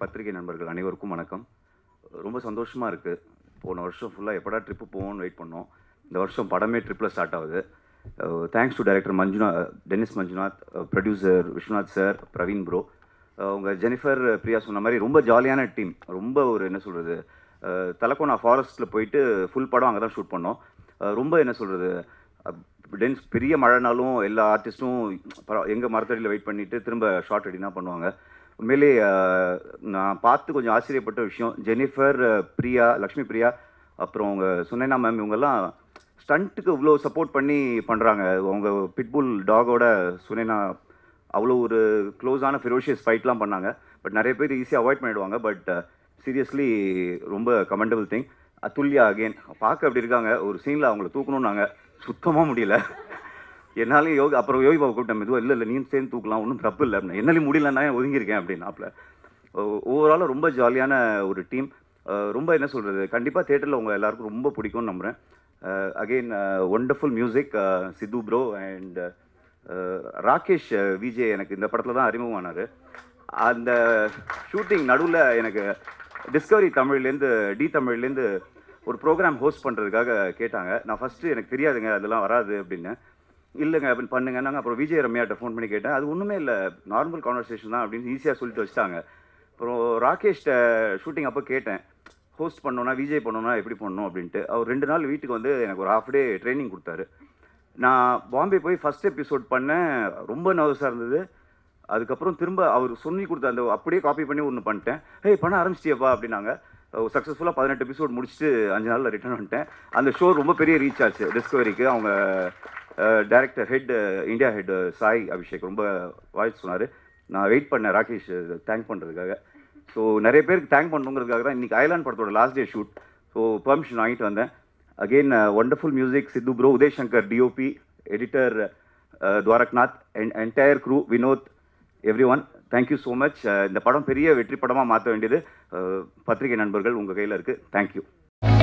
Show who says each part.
Speaker 1: பத்திரிகை நண்பர்கள் அனைவருக்கும் வணக்கம் ரொம்ப சந்தோஷமாக இருக்குது போன வருஷம் ஃபுல்லாக எப்படா ட்ரிப்பு போகணும்னு வெயிட் பண்ணோம் இந்த வருஷம் படமே ட்ரிப்பில் ஸ்டார்ட் ஆகுது தேங்க்ஸ் டு டைரக்டர் மஞ்சுநா Dennis Manjunath producer uh, uh, Viswanath sir Praveen bro உங்கள் ஜெனிஃபர் பிரியா சொன்ன மாதிரி ரொம்ப ஜாலியான டீம் ரொம்ப ஒரு என்ன சொல்கிறது தலக்கோனா ஃபாரஸ்ட்டில் போயிட்டு ஃபுல் படம் அங்கே தான் ஷூட் பண்ணோம் uh, ரொம்ப என்ன சொல்கிறது டென்ஸ் பெரிய மழைனாலும் எல்லா ஆர்டிஸ்ட்டும் எங்கள் மரத்தடியில் வெயிட் பண்ணிவிட்டு திரும்ப ஷார்ட் ரெடினா பண்ணுவாங்க உண்மையிலே நான் பார்த்து கொஞ்சம் ஆச்சரியப்பட்ட விஷயம் ஜெனிஃபர் பிரியா லக்ஷ்மி பிரியா அப்புறம் உங்கள் சுனேனா மேம் இவங்கெல்லாம் ஸ்டண்ட்டுக்கு இவ்வளோ சப்போர்ட் பண்ணி பண்ணுறாங்க அவங்க பிட்புல் டாகோட சுனேனா அவ்வளோ ஒரு க்ளோஸான ஃபெரோஷியஸ் ஃபைட்லாம் பண்ணாங்க பட் நிறைய பேர் ஈஸியாக அவாய்ட் பண்ணிடுவாங்க பட் சீரியஸ்லி ரொம்ப கமெண்டபிள் திங் அத்துல்யா அகேன் பார்க்க அப்படி இருக்காங்க ஒரு சீனில் அவங்கள தூக்கணும்னாங்க சுத்தமாக முடியல என்னாலையும் யோகி அப்புறம் யோகி பாபா கூப்பிட்டேன் இல்லை இல்லை நீயும் சேர்ந்து தூக்கலாம் ஒன்றும் தப்பு இல்லை அப்படின்னு என்னாலையும் முடியலன்னா ஒதுங்கியிருக்கேன் அப்படின்னாப்ல ஓவராலாக ரொம்ப ஜாலியான ஒரு டீம் ரொம்ப என்ன சொல்கிறது கண்டிப்பாக தேட்டரில் உங்கள் எல்லாருக்கும் ரொம்ப பிடிக்கும்னு நம்புகிறேன் again wonderful music Sidhu bro and Rakesh VJ எனக்கு இந்த படத்தில் தான் அறிமுகமானார் அந்த ஷூட்டிங் நடுவில் எனக்கு டிஸ்கவரி தமிழ்லேருந்து டி தமிழ்லேருந்து ஒரு ப்ரோக்ராம் ஹோஸ்ட் பண்ணுறதுக்காக கேட்டாங்க நான் ஃபஸ்ட்டு எனக்கு தெரியாதுங்க அதெல்லாம் வராது அப்படின்னு இல்லைங்க அப்படின்னு பண்ணுங்க நாங்கள் அப்புறம் விஜய் ரம்யாட்ட ஃபோன் பண்ணி கேட்டேன் அது ஒன்றுமே இல்லை நார்மல் கான்வர்சேஷன் தான் அப்படின்னு ஈஸியாக சொல்லிட்டு வச்சுட்டாங்க அப்புறம் ராகேஷ்ட்ட ஷூட்டிங் அப்போ கேட்டேன் ஹோஸ்ட் பண்ணோன்னா விஜய் பண்ணோன்னா எப்படி பண்ணணும் அப்படின்ட்டு அவர் ரெண்டு நாள் வீட்டுக்கு வந்து எனக்கு ஒரு ஹாஃப் டே ட்ரைனிங் கொடுத்தாரு நான் பாம்பே போய் ஃபஸ்ட் எபிசோட் பண்ணேன் ரொம்ப நர்வஸாக இருந்தது அதுக்கப்புறம் திரும்ப அவர் சொல்லி கொடுத்த அந்த அப்படியே காப்பி பண்ணி ஒன்று பண்ணிட்டேன் ஹே பண்ண ஆரம்பிச்சிட்டியப்பா அப்படின்னாங்க சக்ஸஸ்ஃபுல்லாக பதினெட்டு எபிசோட் முடிச்சுட்டு அஞ்சு நாளில் ரிட்டர்ன் பண்ணிட்டேன் அந்த ஷோ ரொம்ப பெரிய ரீச் ஆச்சு டிஸ்கவரிக்கு அவங்க director head India head Sai Abhishek ரொம்ப வாய்ஸ் சொன்னார் நான் வெயிட் பண்ணேன் ராகேஷ் தேங்க் பண்ணுறதுக்காக ஸோ நிறைய பேருக்கு தேங்க் பண்ணுங்கிறதுக்காக தான் இன்றைக்கி ஐலாண்ட் படத்தோட last day shoot so permission வாங்கிட்டு வந்தேன் again wonderful music Sidhu bro Udayashankar DOP editor Dwarakanath and entire crew Vinod everyone thank you so much இந்த படம் பெரிய வெற்றி படமாக மாற்ற வேண்டியது பத்திரிகை நண்பர்கள் உங்கள் கையில் இருக்குது தேங்க்யூ